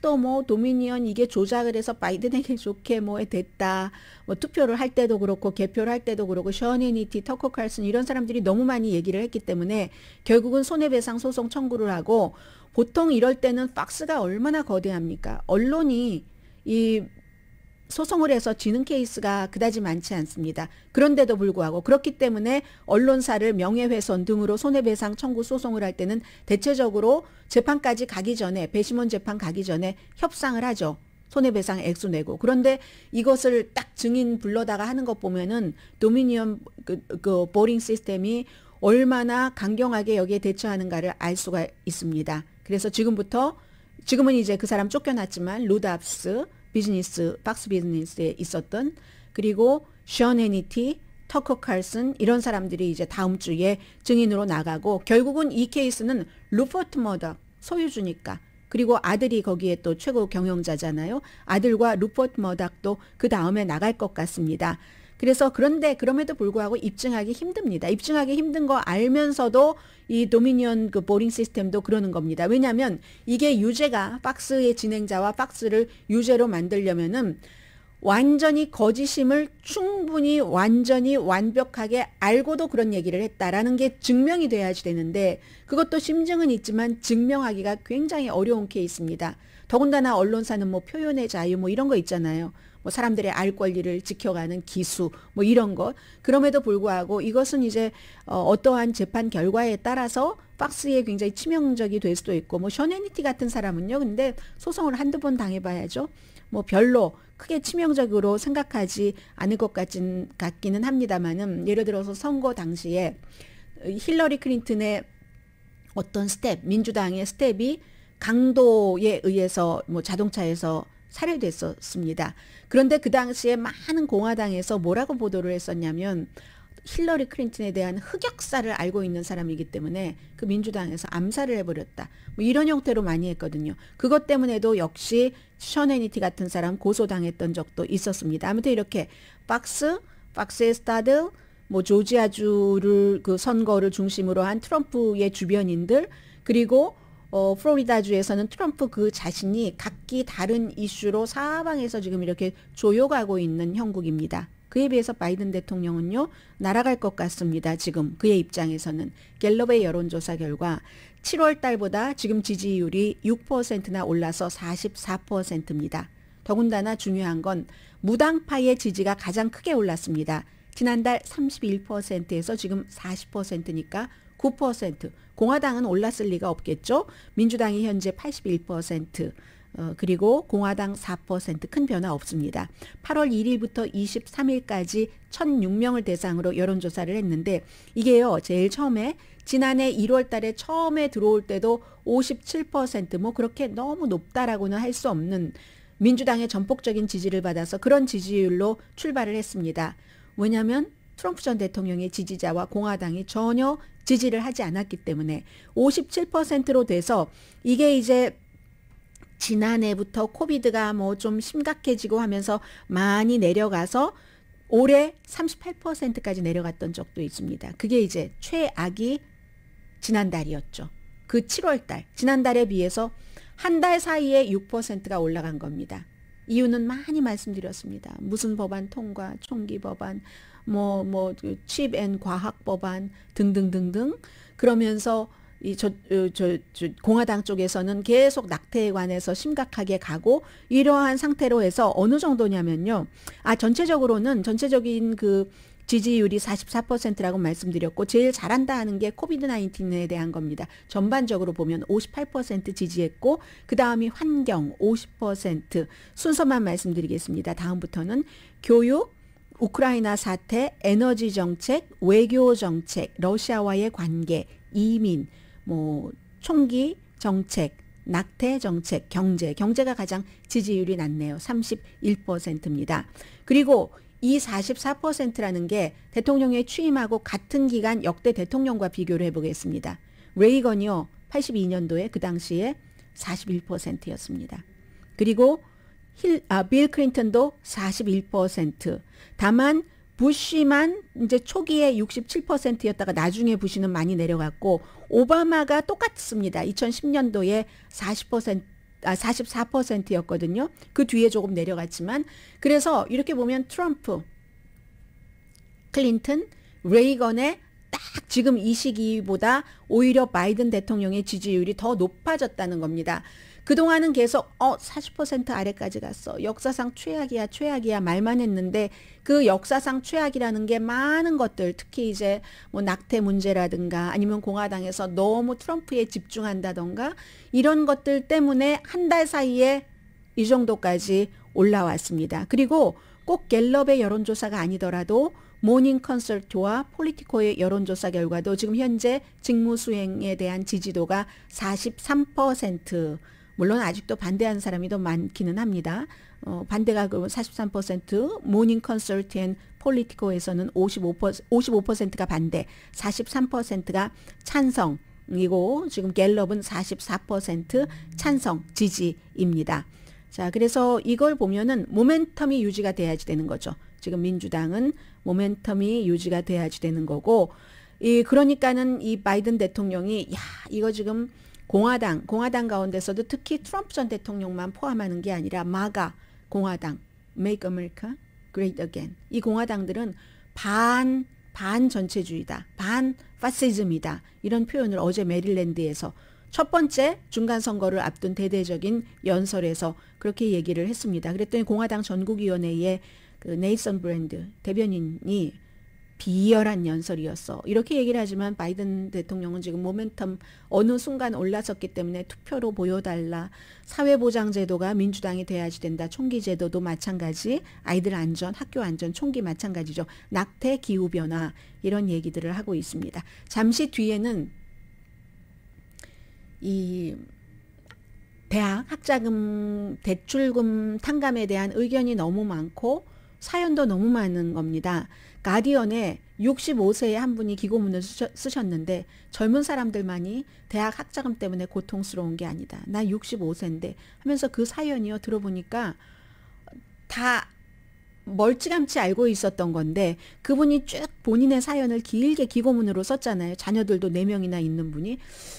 Speaker 1: 또 뭐 도미니언 이게 조작을 해서 바이든에게 좋게 뭐 됐다. 뭐 투표를 할 때도 그렇고 개표를 할 때도 그렇고 셔니니티, 터커 칼슨 이런 사람들이 너무 많이 얘기를 했기 때문에 결국은 손해배상 소송 청구를 하고 보통 이럴 때는 팍스가 얼마나 거대합니까? 언론이 이 소송을 해서 지는 케이스가 그다지 많지 않습니다. 그런데도 불구하고 그렇기 때문에 언론사를 명예훼손 등으로 손해배상 청구 소송을 할 때는 대체적으로 재판까지 가기 전에 배심원 재판 가기 전에 협상을 하죠. 손해배상 액수 내고 그런데 이것을 딱 증인 불러다가 하는 것 보면은 도미니언 그, 그 보링 시스템이 얼마나 강경하게 여기에 대처하는가를 알 수가 있습니다. 그래서 지금부터 지금은 이제 그 사람 쫓겨났지만 루다프스 비즈니스 박스 비즈니스에 있었던 그리고 션 해니티 터커 칼슨 이런 사람들이 이제 다음 주에 증인으로 나가고 결국은 이 케이스는 루퍼트 머더 소유주니까 그리고 아들이 거기에 또 최고 경영자잖아요. 아들과 루퍼트 머닥도 그 다음에 나갈 것 같습니다. 그래서 그런데 그럼에도 불구하고 입증하기 힘듭니다. 입증하기 힘든 거 알면서도 이 도미니언 그 보링 시스템도 그러는 겁니다. 왜냐하면 이게 유죄가 박스의 진행자와 박스를 유죄로 만들려면은 완전히 거짓임을 충분히 완전히 완벽하게 알고도 그런 얘기를 했다라는 게 증명이 돼야지 되는데 그것도 심증은 있지만 증명하기가 굉장히 어려운 케이스입니다. 더군다나 언론사는 뭐 표현의 자유 뭐 이런 거 있잖아요. 뭐 사람들의 알 권리를 지켜가는 기수 뭐 이런 것 그럼에도 불구하고 이것은 이제 어, 어떠한 재판 결과에 따라서 박스에 굉장히 치명적이 될 수도 있고 뭐 셔네니티 같은 사람은요 근데 소송을 한두 번 당해봐야죠 뭐 별로 크게 치명적으로 생각하지 않을 것 같진 같기는 합니다만은 예를 들어서 선거 당시에 힐러리 클린튼의 어떤 스텝 민주당의 스텝이 강도에 의해서 뭐 자동차에서 살해됐었습니다. 그런데 그 당시에 많은 공화당에서 뭐라고 보도를 했었냐면 힐러리 클린튼에 대한 흑역사를 알고 있는 사람이기 때문에 그 민주당에서 암살을 해버렸다. 뭐 이런 형태로 많이 했거든요. 그것 때문에도 역시 셔네니티 같은 사람 고소당했던 적도 있었습니다. 아무튼 이렇게 박스, 박스의 스타드뭐 조지아주를 그 선거를 중심으로 한 트럼프의 주변인들 그리고 어, 플로리다주에서는 트럼프 그 자신이 각기 다른 이슈로 사방에서 지금 이렇게 조여가고 있는 형국입니다. 그에 비해서 바이든 대통령은요, 날아갈 것 같습니다. 지금 그의 입장에서는. 갤럽의 여론조사 결과 7월 달보다 지금 지지율이 6%나 올라서 44%입니다. 더군다나 중요한 건 무당파의 지지가 가장 크게 올랐습니다. 지난달 31%에서 지금 40%니까 9%, 공화당은 올랐을 리가 없겠죠. 민주당이 현재 81%, 어, 그리고 공화당 4%큰 변화 없습니다. 8월 1일부터 23일까지 1,006명을 대상으로 여론조사를 했는데 이게요 제일 처음에 지난해 1월달에 처음에 들어올 때도 57%뭐 그렇게 너무 높다라고는 할 수 없는 민주당의 전폭적인 지지를 받아서 그런 지지율로 출발을 했습니다. 왜냐하면 트럼프 전 대통령의 지지자와 공화당이 전혀 지지를 하지 않았기 때문에 57%로 돼서 이게 이제 지난해부터 코비드가 뭐 좀 심각해지고 하면서 많이 내려가서 올해 38%까지 내려갔던 적도 있습니다. 그게 이제 최악이 지난달이었죠. 그 7월달, 지난달에 비해서 한 달 사이에 6%가 올라간 겁니다. 이유는 많이 말씀드렸습니다. 무슨 법안 통과, 총기 법안, 뭐, 뭐, 그 칩앤 과학 법안 등등등등. 그러면서 이 저, 어, 저, 저, 공화당 쪽에서는 계속 낙태에 관해서 심각하게 가고 이러한 상태로 해서 어느 정도냐면요. 아, 전체적으로는 전체적인 그 지지율이 44%라고 말씀드렸고 제일 잘한다 하는 게 코비드 19에 대한 겁니다. 전반적으로 보면 58% 지지했고 그다음이 환경 50% 순서만 말씀드리겠습니다. 다음부터는 교육, 우크라이나 사태, 에너지 정책, 외교 정책, 러시아와의 관계, 이민, 뭐 총기 정책, 낙태 정책, 경제, 경제가 가장 지지율이 낮네요. 31%입니다. 그리고 이 44%라는 게 대통령의 취임하고 같은 기간 역대 대통령과 비교를 해보겠습니다. 레이건이요. 82년도에 그 당시에 41%였습니다. 그리고 힐, 아, 빌 클린턴도 41%. 다만 부시만 이제 초기에 67%였다가 나중에 부시는 많이 내려갔고 오바마가 똑같습니다. 2010년도에 40% 아, 44%였거든요. 그 뒤에 조금 내려갔지만 그래서 이렇게 보면 트럼프, 클린턴, 레이건의 딱 지금 이 시기보다 오히려 바이든 대통령의 지지율이 더 높아졌다는 겁니다. 그동안은 계속 어 40% 아래까지 갔어. 역사상 최악이야, 최악이야 말만 했는데 그 역사상 최악이라는 게 많은 것들 특히 이제 뭐 낙태 문제라든가 아니면 공화당에서 너무 트럼프에 집중한다던가 이런 것들 때문에 한 달 사이에 이 정도까지 올라왔습니다. 그리고 꼭 갤럽의 여론조사가 아니더라도 모닝 컨설트와 폴리티코의 여론조사 결과도 지금 현재 직무수행에 대한 지지도가 43% 물론 아직도 반대하는 사람이 더 많기는 합니다. 어, 반대가 그 43%, 모닝 컨설트 앤 폴리티코에서는 55%, 55%가 반대, 43%가 찬성, 이고 지금 갤럽은 44% 찬성 지지입니다. 자, 그래서 이걸 보면은 모멘텀이 유지가 돼야지 되는 거죠. 지금 민주당은 모멘텀이 유지가 돼야지 되는 거고 이 그러니까는 이 바이든 대통령이 야, 이거 지금 공화당, 공화당 가운데서도 특히 트럼프 전 대통령만 포함하는 게 아니라 마가 공화당, Make America Great Again 이 공화당들은 반, 반 전체주의다, 반 파시즘이다 이런 표현을 어제 메릴랜드에서 첫 번째 중간 선거를 앞둔 대대적인 연설에서 그렇게 얘기를 했습니다. 그랬더니 공화당 전국위원회의 그 네이선 브랜드 대변인이 비열한 연설이었어. 이렇게 얘기를 하지만 바이든 대통령은 지금 모멘텀 어느 순간 올라섰기 때문에 투표로 보여달라. 사회보장제도가 민주당이 돼야지 된다. 총기제도도 마찬가지. 아이들 안전, 학교 안전, 총기 마찬가지죠. 낙태, 기후변화 이런 얘기들을 하고 있습니다. 잠시 뒤에는 이 대학 학자금 대출금 탕감에 대한 의견이 너무 많고 사연도 너무 많은 겁니다. 가디언에 65세의 한 분이 기고문을 쓰셨는데 젊은 사람들만이 대학 학자금 때문에 고통스러운 게 아니다. 나 65세인데 하면서 그 사연이요 들어보니까 다 멀찌감치 알고 있었던 건데 그분이 쭉 본인의 사연을 길게 기고문으로 썼잖아요. 자녀들도 4명이나 있는 분이.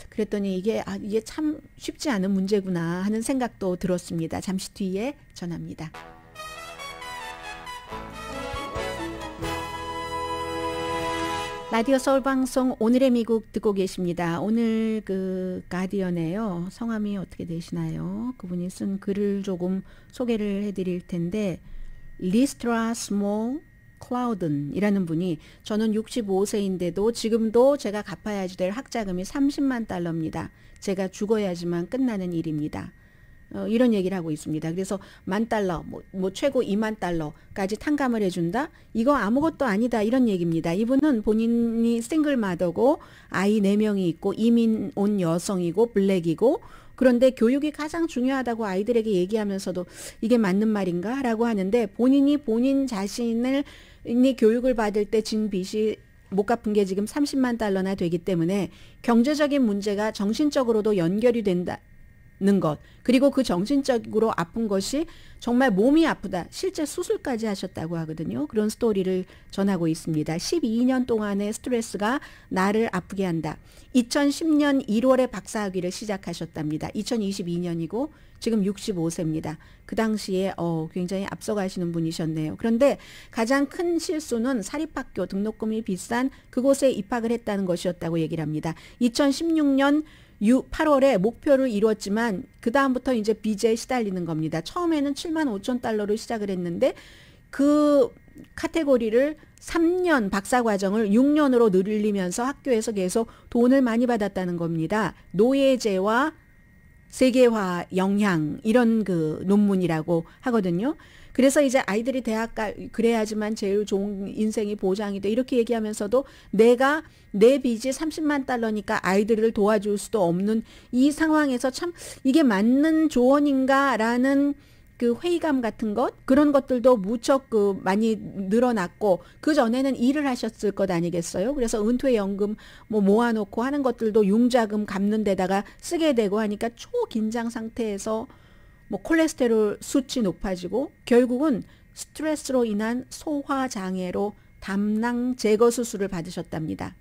Speaker 1: 그랬더니 이게 아 이게 참 쉽지 않은 문제구나 하는 생각도 들었습니다. 잠시 뒤에 전합니다. 라디오 서울 방송 오늘의 미국 듣고 계십니다. 오늘 그 가디언에요. 성함이 어떻게 되시나요? 그분이 쓴 글을 조금 소개를 해드릴 텐데 리스트라 스모 클라우든이라는 분이 저는 65세인데도 지금도 제가 갚아야지 될 학자금이 30만 달러입니다. 제가 죽어야지만 끝나는 일입니다. 어, 이런 얘기를 하고 있습니다. 그래서 만 달러, 뭐, 뭐 최고 2만 달러까지 탕감을 해준다? 이거 아무것도 아니다. 이런 얘기입니다. 이분은 본인이 싱글 마더고 아이 4명이 있고 이민 온 여성이고 블랙이고 그런데 교육이 가장 중요하다고 아이들에게 얘기하면서도 이게 맞는 말인가? 라고 하는데 본인이 본인 자신을 이 교육을 받을 때 진 빚이 못 갚은 게 지금 30만 달러나 되기 때문에 경제적인 문제가 정신적으로도 연결이 된다, 는 것. 그리고 그 정신적으로 아픈 것이 정말 몸이 아프다. 실제 수술까지 하셨다고 하거든요. 그런 스토리를 전하고 있습니다. 12년 동안의 스트레스가 나를 아프게 한다. 2010년 1월에 박사학위를 시작하셨답니다. 2022년이고 지금 65세입니다. 그 당시에 어, 굉장히 앞서가시는 분이셨네요. 그런데 가장 큰 실수는 사립학교 등록금이 비싼 그곳에 입학을 했다는 것이었다고 얘기를 합니다. 2016년 6, 8월에 목표를 이뤘지만 그 다음부터 이제 비제에 시달리는 겁니다. 처음에는 7만 5천 달러로 시작을 했는데 그 카테고리를 3년 박사 과정을 6년으로 늘리면서 학교에서 계속 돈을 많이 받았다는 겁니다. 노예제와 세계화 영향 이런 그 논문이라고 하거든요. 그래서 이제 아이들이 대학 가 그래야지만 제일 좋은 인생이 보장이 돼 이렇게 얘기하면서도 내가 내 빚이 30만 달러니까 아이들을 도와줄 수도 없는 이 상황에서 참 이게 맞는 조언인가라는 그 회의감 같은 것 그런 것들도 무척 그 많이 늘어났고 그 전에는 일을 하셨을 것 아니겠어요? 그래서 은퇴 연금 뭐 모아놓고 하는 것들도 융자금 갚는 데다가 쓰게 되고 하니까 초 긴장 상태에서 뭐 콜레스테롤 수치 높아지고 결국은 스트레스로 인한 소화 장애로 담낭 제거 수술을 받으셨답니다.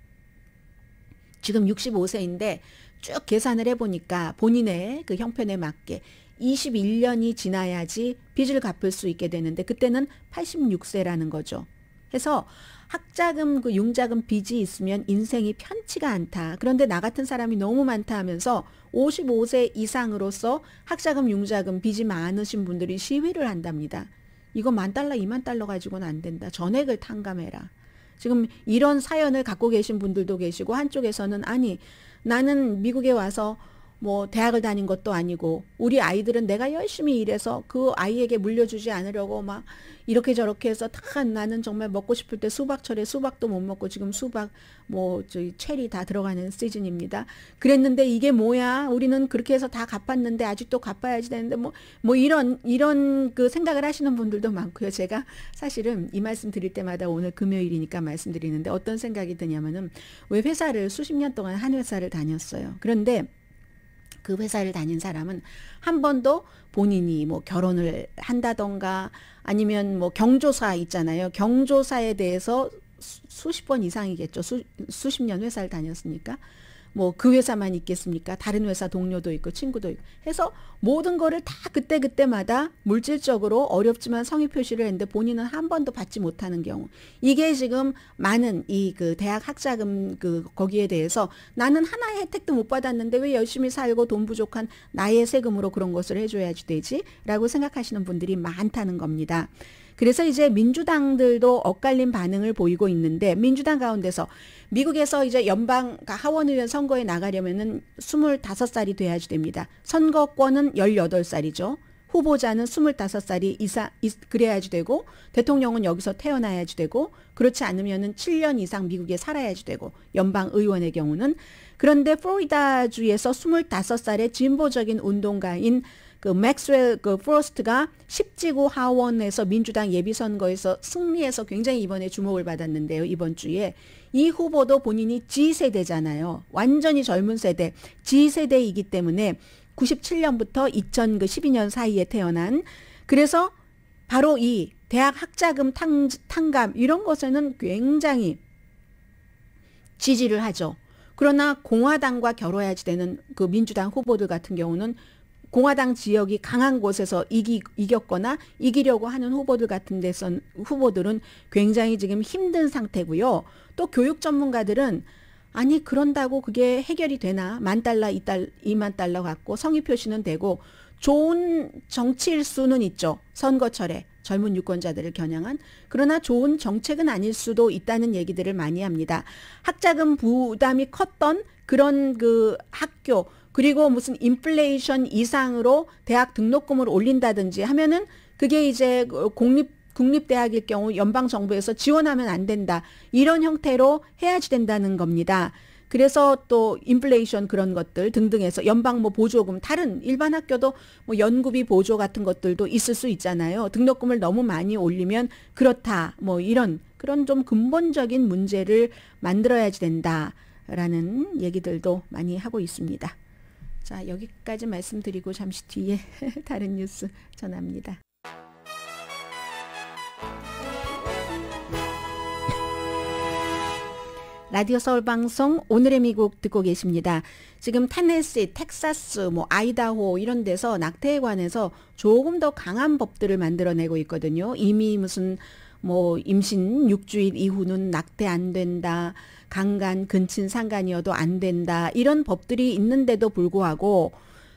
Speaker 1: 지금 65세인데 쭉 계산을 해보니까 본인의 그 형편에 맞게 21년이 지나야지 빚을 갚을 수 있게 되는데 그때는 86세라는 거죠. 해서 학자금 그 융자금 빚이 있으면 인생이 편치가 않다. 그런데 나 같은 사람이 너무 많다 하면서 55세 이상으로서 학자금 융자금 빚이 많으신 분들이 시위를 한답니다. 이거 만 달러, 이만 달러 가지고는 안 된다. 전액을 탕감해라. 지금 이런 사연을 갖고 계신 분들도 계시고 한쪽에서는 아니 나는 미국에 와서 뭐 대학을 다닌 것도 아니고 우리 아이들은 내가 열심히 일해서 그 아이에게 물려주지 않으려고 막 이렇게 저렇게 해서 다 나는 정말 먹고 싶을 때 수박철에 수박도 못 먹고 지금 수박 뭐 저기 체리 다 들어가는 시즌입니다. 그랬는데 이게 뭐야? 우리는 그렇게 해서 다 갚았는데 아직도 갚아야지 되는데 뭐뭐 뭐 이런 이런 그 생각을 하시는 분들도 많고요. 제가 사실은 이 말씀 드릴 때마다 오늘 금요일이니까 말씀드리는데 어떤 생각이 드냐면은 왜 회사를 수십 년 동안 한 회사를 다녔어요. 그런데 그 회사를 다닌 사람은 한 번도 본인이 뭐 결혼을 한다던가 아니면 뭐 경조사 있잖아요. 경조사에 대해서 수, 수십 번 이상이겠죠. 수, 수십 년 회사를 다녔으니까 뭐그 회사만 있겠습니까? 다른 회사 동료도 있고 친구도 있고 해서 모든 거를 다 그때그때마다 물질적으로 어렵지만 성의 표시를 했는데 본인은 한 번도 받지 못하는 경우. 이게 지금 많은 이 그 대학 학자금 그 거기에 대해서 나는 하나의 혜택도 못 받았는데 왜 열심히 살고 돈 부족한 나의 세금으로 그런 것을 해줘야지 되지라고 생각하시는 분들이 많다는 겁니다. 그래서 이제 민주당들도 엇갈린 반응을 보이고 있는데 민주당 가운데서 미국에서 이제 연방 그러니까 하원 의원 선거에 나가려면은 25살이 돼야지 됩니다. 선거권은 18살이죠. 후보자는 25살이 이상 그래야지 되고 대통령은 여기서 태어나야지 되고 그렇지 않으면은 7년 이상 미국에 살아야지 되고 연방 의원의 경우는 그런데 플로리다주에서 25살의 진보적인 운동가인 그 맥스웰 그 프로스트가 십지구 하원에서 민주당 예비선거에서 승리해서 굉장히 이번에 주목을 받았는데요. 이번 주에 이 후보도 본인이 G세대잖아요. 완전히 젊은 세대, G세대이기 때문에 97년부터 2012년 그 사이에 태어난 그래서 바로 이 대학 학자금 탕, 탕감 이런 것에는 굉장히 지지를 하죠. 그러나 공화당과 결어야지 되는 그 민주당 후보들 같은 경우는 공화당 지역이 강한 곳에서 이기, 이겼거나 이기려고 하는 후보들 같은 데선 후보들은 굉장히 지금 힘든 상태고요. 또 교육 전문가들은 아니 그런다고 그게 해결이 되나 만 달러 이달 2만 달러 갖고 성의 표시는 되고 좋은 정치일 수는 있죠. 선거철에 젊은 유권자들을 겨냥한 그러나 좋은 정책은 아닐 수도 있다는 얘기들을 많이 합니다. 학자금 부담이 컸던 그런 그 학교 그리고 무슨 인플레이션 이상으로 대학 등록금을 올린다든지 하면은 그게 이제 공립 국립대학일 경우 연방정부에서 지원하면 안 된다. 이런 형태로 해야지 된다는 겁니다. 그래서 또 인플레이션 그런 것들 등등해서 연방 뭐 보조금 다른 일반 학교도 뭐 연구비 보조 같은 것들도 있을 수 있잖아요. 등록금을 너무 많이 올리면 그렇다. 뭐 이런 그런 좀 근본적인 문제를 만들어야지 된다라는 얘기들도 많이 하고 있습니다. 자, 여기까지 말씀드리고 잠시 뒤에 다른 뉴스 전합니다. 라디오 서울 방송 오늘의 미국 듣고 계십니다. 지금 타네시, 텍사스, 뭐 아이다호 이런 데서 낙태에 관해서 조금 더 강한 법들을 만들어내고 있거든요. 이미 무슨 뭐 임신 6주일 이후는 낙태 안 된다. 강간, 근친, 상간이어도 안 된다. 이런 법들이 있는데도 불구하고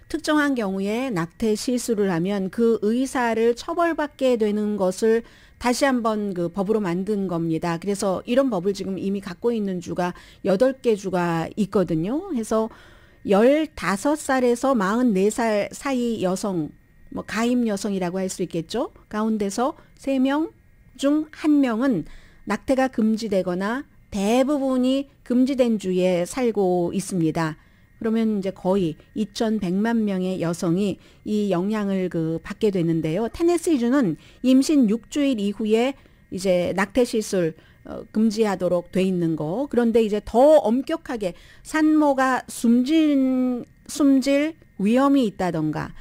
Speaker 1: 특정한 경우에 낙태 실수를 하면 그 의사를 처벌받게 되는 것을 다시 한번 그 법으로 만든 겁니다. 그래서 이런 법을 지금 이미 갖고 있는 주가 8개 주가 있거든요. 해서 1 5 살에서 4 4살 사이 여성, 뭐 가임 여성이라고 할 수 있겠죠. 가운데서 3명중1명은 낙태가 금지되거나 대부분이 금지된 주에 살고 있습니다. 그러면 이제 거의 2,100만 명의 여성이 이 영향을 그 받게 되는데요. 테네시주는 임신 6주일 이후에 이제 낙태 시술 어, 금지하도록 돼 있는 거. 그런데 이제 더 엄격하게 산모가 숨진 숨질 위험이 있다던가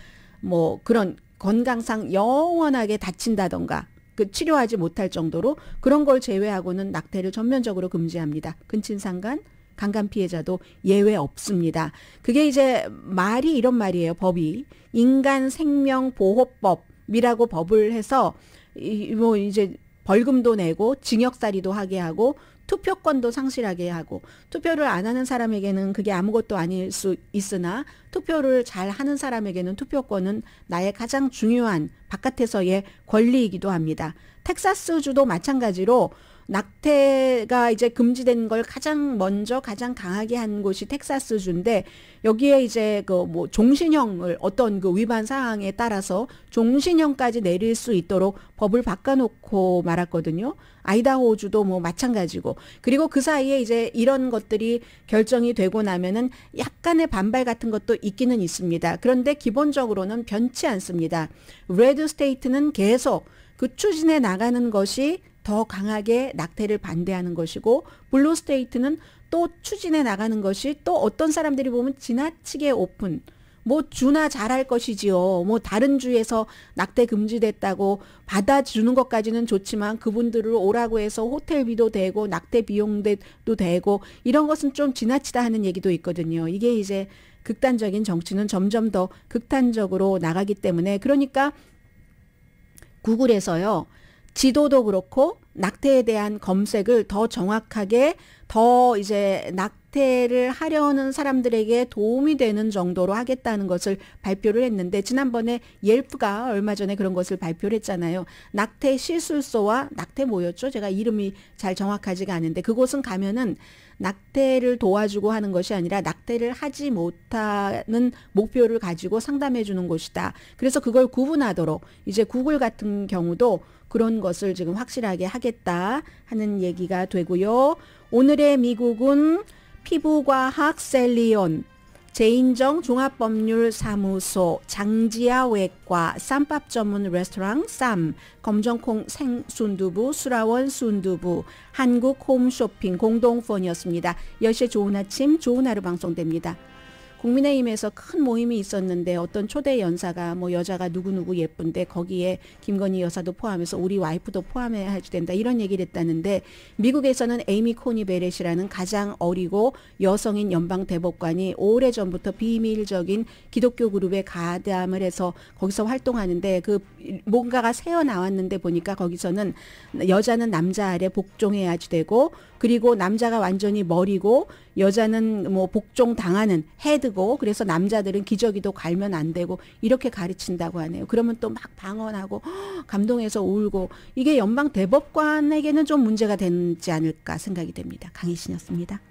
Speaker 1: 뭐 그런 건강상 영원하게 다친다던가 그 치료하지 못할 정도로 그런 걸 제외하고는 낙태를 전면적으로 금지합니다. 근친상간 강간 피해자도 예외 없습니다. 그게 이제 말이 이런 말이에요. 법이 인간 생명 보호법이라고 법을 해서 이뭐 이제 벌금도 내고 징역살이도 하게 하고 투표권도 상실하게 하고 투표를 안 하는 사람에게는 그게 아무것도 아닐 수 있으나 투표를 잘 하는 사람에게는 투표권은 나의 가장 중요한 바깥에서의 권리이기도 합니다. 텍사스주도 마찬가지로 낙태가 이제 금지된 걸 가장 먼저 가장 강하게 한 곳이 텍사스 주인데 여기에 이제 그 뭐 종신형을 어떤 그 위반 사항에 따라서 종신형까지 내릴 수 있도록 법을 바꿔놓고 말았거든요. 아이다호 주도 뭐 마찬가지고 그리고 그 사이에 이제 이런 것들이 결정이 되고 나면은 약간의 반발 같은 것도 있기는 있습니다. 그런데 기본적으로는 변치 않습니다. 레드 스테이트는 계속 그 추진해 나가는 것이 더 강하게 낙태를 반대하는 것이고 블루 스테이트는 또 추진해 나가는 것이 또 어떤 사람들이 보면 지나치게 오픈 뭐 주나 잘할 것이지요. 뭐 다른 주에서 낙태 금지됐다고 받아주는 것까지는 좋지만 그분들을 오라고 해서 호텔비도 되고 낙태 비용도 되고 이런 것은 좀 지나치다 하는 얘기도 있거든요. 이게 이제 극단적인 정치는 점점 더 극단적으로 나가기 때문에 그러니까 구글에서요. 지도도 그렇고 낙태에 대한 검색을 더 정확하게 더 이제 낙태를 하려는 사람들에게 도움이 되는 정도로 하겠다는 것을 발표를 했는데 지난번에 옐프가 얼마 전에 그런 것을 발표를 했잖아요. 낙태 시술소와 낙태 모였죠 제가 이름이 잘 정확하지가 않은데 그곳은 가면은 낙태를 도와주고 하는 것이 아니라 낙태를 하지 못하는 목표를 가지고 상담해 주는 곳이다. 그래서 그걸 구분하도록 이제 구글 같은 경우도 그런 것을 지금 확실하게 하겠다 하는 얘기가 되고요. 오늘의 미국은 피부과학 셀리온 제인정 종합법률사무소 장지아 외과 쌈밥 전문 레스토랑 쌈 검정콩 생순두부 수라원 순두부 한국 홈쇼핑 공동폰이었습니다. 1 0시 좋은 아침 좋은 하루 방송됩니다. 국민의힘에서 큰 모임이 있었는데 어떤 초대 연사가 뭐 여자가 누구누구 예쁜데 거기에 김건희 여사도 포함해서 우리 와이프도 포함해야 할 된다 이런 얘기를 했다는데 미국에서는 에이미 코니 베렛이라는 가장 어리고 여성인 연방 대법관이 오래전부터 비밀적인 기독교 그룹에 가담을 해서 거기서 활동하는데 그 뭔가가 새어 나왔는데 보니까 거기서는 여자는 남자 아래 복종해야지 되고 그리고 남자가 완전히 머리고 여자는 뭐 복종 당하는 헤드고 그래서 남자들은 기저귀도 갈면 안 되고 이렇게 가르친다고 하네요. 그러면 또 막 방언하고 감동해서 울고 이게 연방 대법관에게는 좀 문제가 되지 않을까 생각이 됩니다. 강희신이었습니다.